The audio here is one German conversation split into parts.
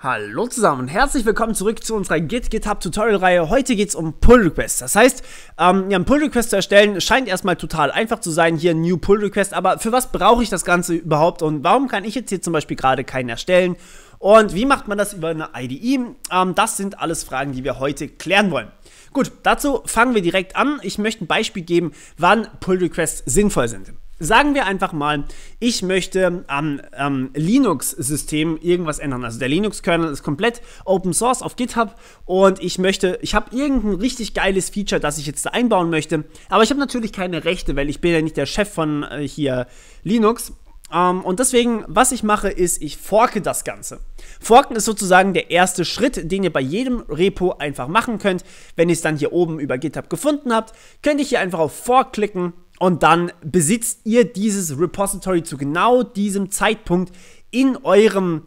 Hallo zusammen und herzlich willkommen zurück zu unserer Git GitHub Tutorial Reihe. Heute geht es um Pull Requests. Das heißt, ähm, ja, einen Pull Request zu erstellen scheint erstmal total einfach zu sein. Hier ein New Pull Request, aber für was brauche ich das Ganze überhaupt und warum kann ich jetzt hier zum Beispiel gerade keinen erstellen? Und wie macht man das über eine IDE? Ähm, das sind alles Fragen, die wir heute klären wollen. Gut, dazu fangen wir direkt an. Ich möchte ein Beispiel geben, wann Pull Requests sinnvoll sind. Sagen wir einfach mal, ich möchte am, am Linux-System irgendwas ändern. Also der Linux-Kernel ist komplett Open Source auf GitHub und ich möchte, ich habe irgendein richtig geiles Feature, das ich jetzt da einbauen möchte. Aber ich habe natürlich keine Rechte, weil ich bin ja nicht der Chef von äh, hier Linux. Um, ähm, und deswegen, was ich mache, ist, ich forke das Ganze. Forken ist sozusagen der erste Schritt, den ihr bei jedem Repo einfach machen könnt. Wenn ihr es dann hier oben über GitHub gefunden habt, könnt ihr hier einfach auf Fork klicken und dann besitzt ihr dieses Repository zu genau diesem Zeitpunkt in eurem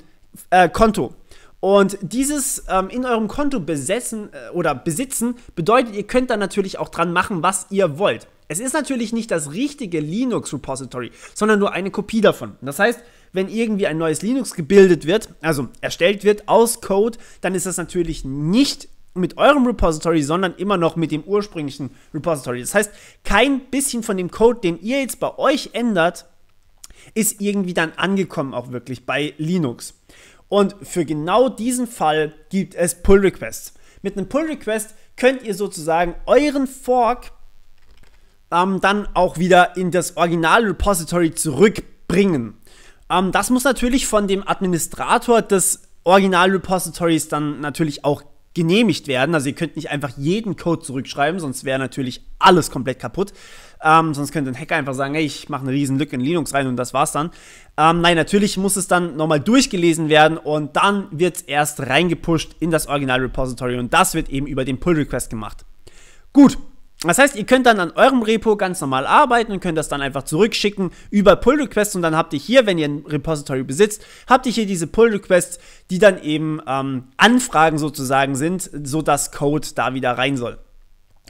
äh, Konto. Und dieses ähm, in eurem Konto besessen äh, oder besitzen bedeutet, ihr könnt dann natürlich auch dran machen, was ihr wollt. Es ist natürlich nicht das richtige Linux-Repository, sondern nur eine Kopie davon. Das heißt, wenn irgendwie ein neues Linux gebildet wird, also erstellt wird aus Code, dann ist das natürlich nicht mit eurem Repository, sondern immer noch mit dem ursprünglichen Repository. Das heißt, kein bisschen von dem Code, den ihr jetzt bei euch ändert, ist irgendwie dann angekommen auch wirklich bei Linux. Und für genau diesen Fall gibt es Pull Requests. Mit einem Pull Request könnt ihr sozusagen euren Fork ähm, dann auch wieder in das Original Repository zurückbringen. Ähm, das muss natürlich von dem Administrator des Original Repositories dann natürlich auch genehmigt werden. Also ihr könnt nicht einfach jeden Code zurückschreiben, sonst wäre natürlich alles komplett kaputt. Ähm, sonst könnte ein Hacker einfach sagen, hey, ich mache eine riesen Lücke in Linux rein und das war's dann. Ähm, nein, natürlich muss es dann nochmal durchgelesen werden und dann wird es erst reingepusht in das Original-Repository und das wird eben über den Pull-Request gemacht. Gut, das heißt, ihr könnt dann an eurem Repo ganz normal arbeiten und könnt das dann einfach zurückschicken über Pull Requests und dann habt ihr hier, wenn ihr ein Repository besitzt, habt ihr hier diese Pull Requests, die dann eben ähm, Anfragen sozusagen sind, sodass Code da wieder rein soll.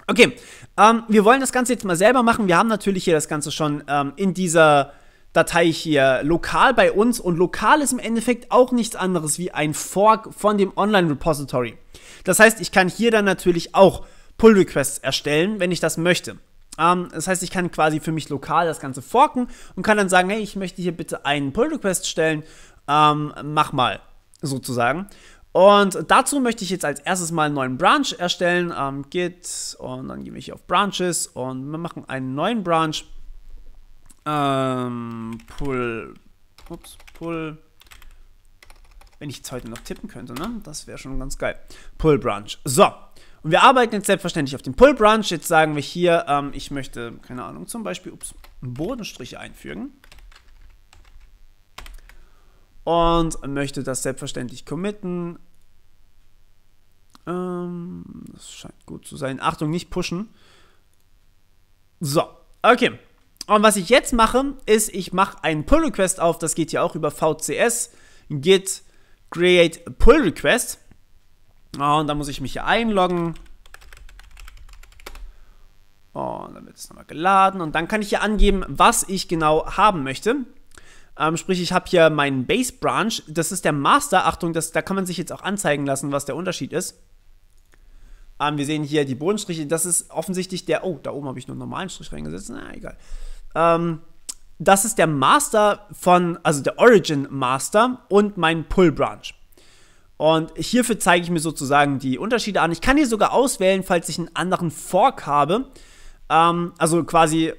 Okay, ähm, wir wollen das Ganze jetzt mal selber machen. Wir haben natürlich hier das Ganze schon ähm, in dieser Datei hier lokal bei uns und lokal ist im Endeffekt auch nichts anderes wie ein Fork von dem Online-Repository. Das heißt, ich kann hier dann natürlich auch Pull-Requests erstellen, wenn ich das möchte. Ähm, das heißt, ich kann quasi für mich lokal das Ganze forken und kann dann sagen, hey, ich möchte hier bitte einen Pull-Request stellen, ähm, mach mal, sozusagen. Und dazu möchte ich jetzt als erstes mal einen neuen Branch erstellen, ähm, git, und dann gehe ich hier auf Branches und wir machen einen neuen Branch, ähm, pull, ups, pull, wenn ich jetzt heute noch tippen könnte, ne? Das wäre schon ganz geil. Pull Branch. So. Und wir arbeiten jetzt selbstverständlich auf dem Pull Branch. Jetzt sagen wir hier, ähm, ich möchte, keine Ahnung, zum Beispiel, ups, Bodenstriche einfügen. Und möchte das selbstverständlich committen. Ähm, das scheint gut zu sein. Achtung, nicht pushen. So, okay. Und was ich jetzt mache, ist, ich mache einen Pull Request auf. Das geht ja auch über VCS. Git create pull request. Oh, und dann muss ich mich hier einloggen. Oh, und dann wird es nochmal geladen. Und dann kann ich hier angeben, was ich genau haben möchte. Ähm, sprich, ich habe hier meinen Base Branch. Das ist der Master. Achtung, das, da kann man sich jetzt auch anzeigen lassen, was der Unterschied ist. Ähm, wir sehen hier die Bodenstriche. Das ist offensichtlich der... Oh, da oben habe ich nur einen normalen Strich reingesetzt. Na, egal. Ähm, das ist der Master von... Also der Origin Master und mein Pull Branch. Und hierfür zeige ich mir sozusagen die Unterschiede an. Ich kann hier sogar auswählen, falls ich einen anderen Fork habe. Ähm, also quasi,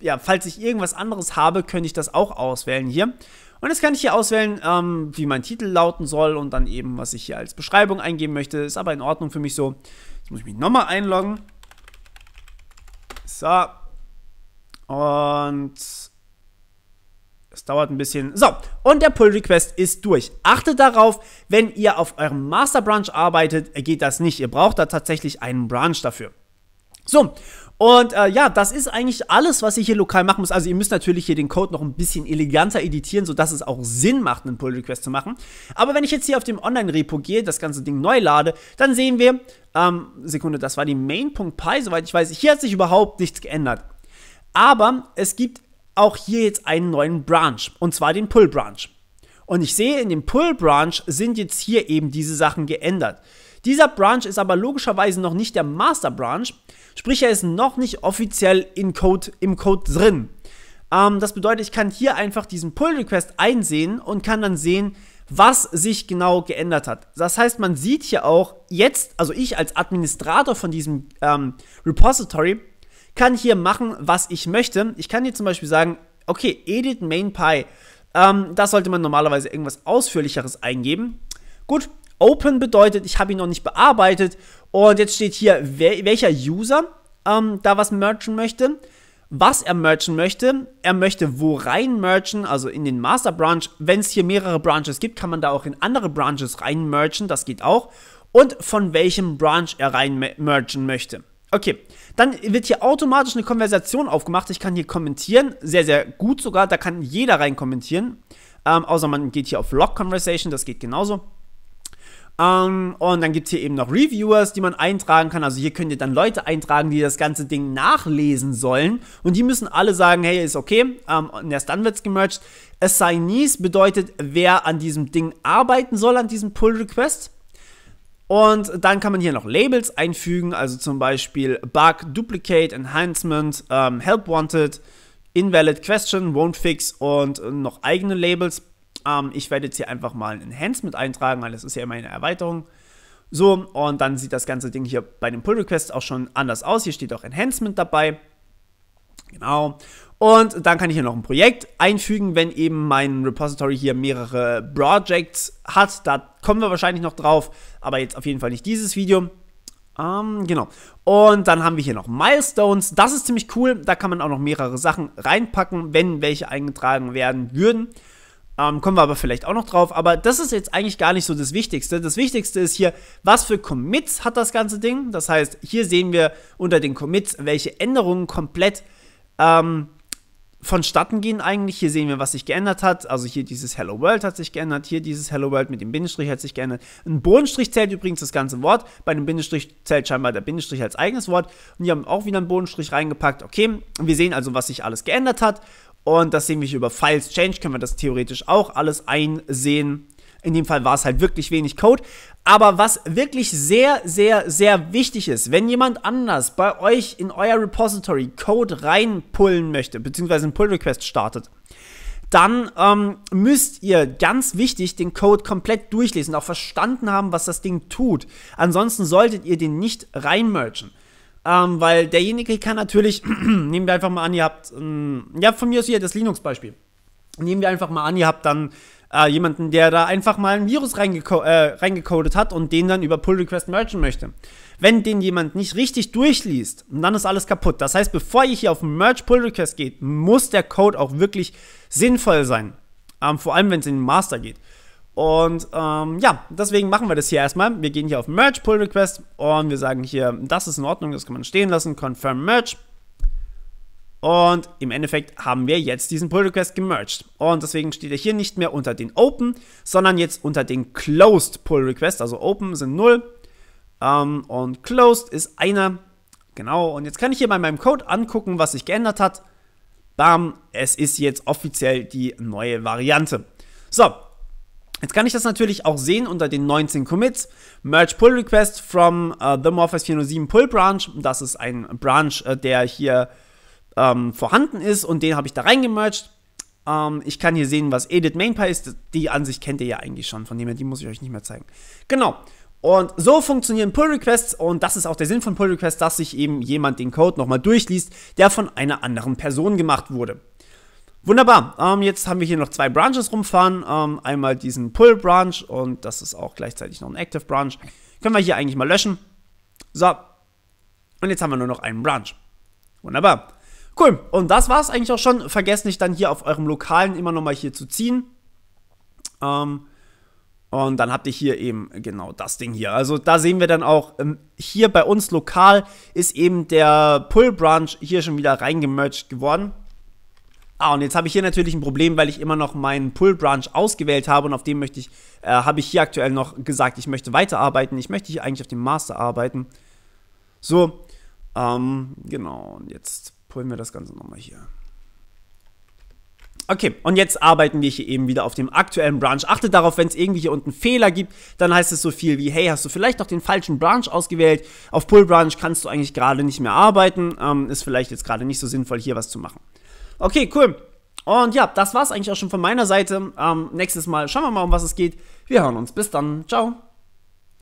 ja, falls ich irgendwas anderes habe, könnte ich das auch auswählen hier. Und jetzt kann ich hier auswählen, ähm, wie mein Titel lauten soll und dann eben, was ich hier als Beschreibung eingeben möchte. Ist aber in Ordnung für mich so. Jetzt muss ich mich nochmal einloggen. So. Und das dauert ein bisschen. So, und der Pull Request ist durch. Achtet darauf, wenn ihr auf eurem Master Branch arbeitet, geht das nicht. Ihr braucht da tatsächlich einen Branch dafür. So, und äh, ja, das ist eigentlich alles, was ihr hier lokal machen müsst. Also ihr müsst natürlich hier den Code noch ein bisschen eleganter editieren, sodass es auch Sinn macht, einen Pull-Request zu machen. Aber wenn ich jetzt hier auf dem Online-Repo gehe, das ganze Ding neu lade, dann sehen wir, ähm, Sekunde, das war die Main.py, soweit ich weiß, hier hat sich überhaupt nichts geändert. Aber es gibt auch hier jetzt einen neuen Branch, und zwar den Pull Branch. Und ich sehe, in dem Pull Branch sind jetzt hier eben diese Sachen geändert. Dieser Branch ist aber logischerweise noch nicht der Master Branch, sprich er ist noch nicht offiziell in Code, im Code drin. Ähm, das bedeutet, ich kann hier einfach diesen Pull Request einsehen und kann dann sehen, was sich genau geändert hat. Das heißt, man sieht hier auch jetzt, also ich als Administrator von diesem ähm, Repository, kann hier machen, was ich möchte. Ich kann hier zum Beispiel sagen, okay, Edit Main Pie. Ähm, da sollte man normalerweise irgendwas Ausführlicheres eingeben. Gut, Open bedeutet, ich habe ihn noch nicht bearbeitet. Und jetzt steht hier, wel welcher User ähm, da was merchen möchte, was er merchen möchte. Er möchte wo rein merchen, also in den Master Branch. Wenn es hier mehrere Branches gibt, kann man da auch in andere Branches rein merchen, das geht auch. Und von welchem Branch er rein merchen möchte. Okay, dann wird hier automatisch eine Konversation aufgemacht. Ich kann hier kommentieren, sehr, sehr gut sogar. Da kann jeder rein kommentieren. Ähm, außer man geht hier auf Log Conversation, das geht genauso. Um, ähm, und dann gibt es hier eben noch Reviewers, die man eintragen kann. Also hier könnt ihr dann Leute eintragen, die das ganze Ding nachlesen sollen. Und die müssen alle sagen, hey, ist okay. Um, ähm, und erst dann wird es gemerged. Assignees bedeutet, wer an diesem Ding arbeiten soll, an diesem Pull Request. Und dann kann man hier noch Labels einfügen, also zum Beispiel Bug, Duplicate, Enhancement, ähm, Help Wanted, Invalid Question, Won't Fix und noch eigene Labels. Ähm, ich werde jetzt hier einfach mal ein Enhancement eintragen, weil das ist ja immer eine Erweiterung. So, und dann sieht das ganze Ding hier bei dem Pull Request auch schon anders aus. Hier steht auch Enhancement dabei. Genau. Und dann kann ich hier noch ein Projekt einfügen, wenn eben mein Repository hier mehrere Projects hat. Da kommen wir wahrscheinlich noch drauf, aber jetzt auf jeden Fall nicht dieses Video. Ähm, genau. Und dann haben wir hier noch Milestones. Das ist ziemlich cool. Da kann man auch noch mehrere Sachen reinpacken, wenn welche eingetragen werden würden. Ähm, kommen wir aber vielleicht auch noch drauf. Aber das ist jetzt eigentlich gar nicht so das Wichtigste. Das Wichtigste ist hier, was für Commits hat das ganze Ding. Das heißt, hier sehen wir unter den Commits, welche Änderungen komplett ähm, vonstatten gehen eigentlich. Hier sehen wir, was sich geändert hat. Also hier dieses Hello World hat sich geändert. Hier dieses Hello World mit dem Bindestrich hat sich geändert. Ein Bodenstrich zählt übrigens das ganze Wort. Bei einem Bindestrich zählt scheinbar der Bindestrich als eigenes Wort. Und die haben auch wieder einen Bodenstrich reingepackt. Okay, wir sehen also, was sich alles geändert hat. Und das sehen wir hier über Files Change, können wir das theoretisch auch alles einsehen in dem Fall war es halt wirklich wenig Code. Aber was wirklich sehr, sehr, sehr wichtig ist, wenn jemand anders bei euch in euer Repository Code reinpullen möchte, beziehungsweise einen Pull-Request startet, dann ähm, müsst ihr ganz wichtig den Code komplett durchlesen, auch verstanden haben, was das Ding tut. Ansonsten solltet ihr den nicht reinmergen. Ähm, weil derjenige kann natürlich, nehmen wir einfach mal an, ihr habt, ähm, ja, von mir aus hier das Linux-Beispiel. Nehmen wir einfach mal an, ihr habt dann äh, jemanden, der da einfach mal ein Virus reingeco äh, reingecodet hat und den dann über Pull Request mergen möchte. Wenn den jemand nicht richtig durchliest, dann ist alles kaputt. Das heißt, bevor ihr hier auf Merge Pull Request geht, muss der Code auch wirklich sinnvoll sein. Ähm, vor allem, wenn es in den Master geht. Und ähm, ja, deswegen machen wir das hier erstmal. Wir gehen hier auf Merge Pull Request und wir sagen hier, das ist in Ordnung, das kann man stehen lassen, Confirm Merge. Und im Endeffekt haben wir jetzt diesen Pull Request gemerged. Und deswegen steht er hier nicht mehr unter den Open, sondern jetzt unter den Closed Pull Request. Also Open sind 0 ähm, und Closed ist einer. Genau, und jetzt kann ich hier bei meinem Code angucken, was sich geändert hat. Bam, es ist jetzt offiziell die neue Variante. So, Jetzt kann ich das natürlich auch sehen unter den 19 Commits. Merge Pull Request from uh, the Morpheus 407 Pull Branch. Das ist ein Branch, äh, der hier ähm, vorhanden ist und den habe ich da reingemerged. Ähm, ich kann hier sehen, was Edit MainPy ist. Die Ansicht kennt ihr ja eigentlich schon, von dem her, die muss ich euch nicht mehr zeigen. Genau. Und so funktionieren Pull Requests und das ist auch der Sinn von Pull Requests, dass sich eben jemand den Code nochmal durchliest, der von einer anderen Person gemacht wurde. Wunderbar, ähm, jetzt haben wir hier noch zwei Branches rumfahren. Ähm, einmal diesen Pull Branch und das ist auch gleichzeitig noch ein Active Branch. Können wir hier eigentlich mal löschen. So, und jetzt haben wir nur noch einen Branch. Wunderbar. Cool. Und das war es eigentlich auch schon. Vergesst nicht dann hier auf eurem Lokalen immer nochmal hier zu ziehen. Ähm, und dann habt ihr hier eben genau das Ding hier. Also da sehen wir dann auch, ähm, hier bei uns lokal ist eben der Pull Branch hier schon wieder reingemerged geworden. Ah, und jetzt habe ich hier natürlich ein Problem, weil ich immer noch meinen Pull Branch ausgewählt habe und auf dem möchte ich, äh, habe ich hier aktuell noch gesagt, ich möchte weiterarbeiten. Ich möchte hier eigentlich auf dem Master arbeiten. So, ähm, genau, und jetzt pullen wir das Ganze nochmal hier. Okay, und jetzt arbeiten wir hier eben wieder auf dem aktuellen Branch. Achtet darauf, wenn es irgendwie hier unten Fehler gibt, dann heißt es so viel wie, hey, hast du vielleicht noch den falschen Branch ausgewählt? Auf Pull Branch kannst du eigentlich gerade nicht mehr arbeiten. Ähm, ist vielleicht jetzt gerade nicht so sinnvoll, hier was zu machen. Okay, cool. Und ja, das war es eigentlich auch schon von meiner Seite. Ähm, nächstes Mal schauen wir mal, um was es geht. Wir hören uns. Bis dann. Ciao.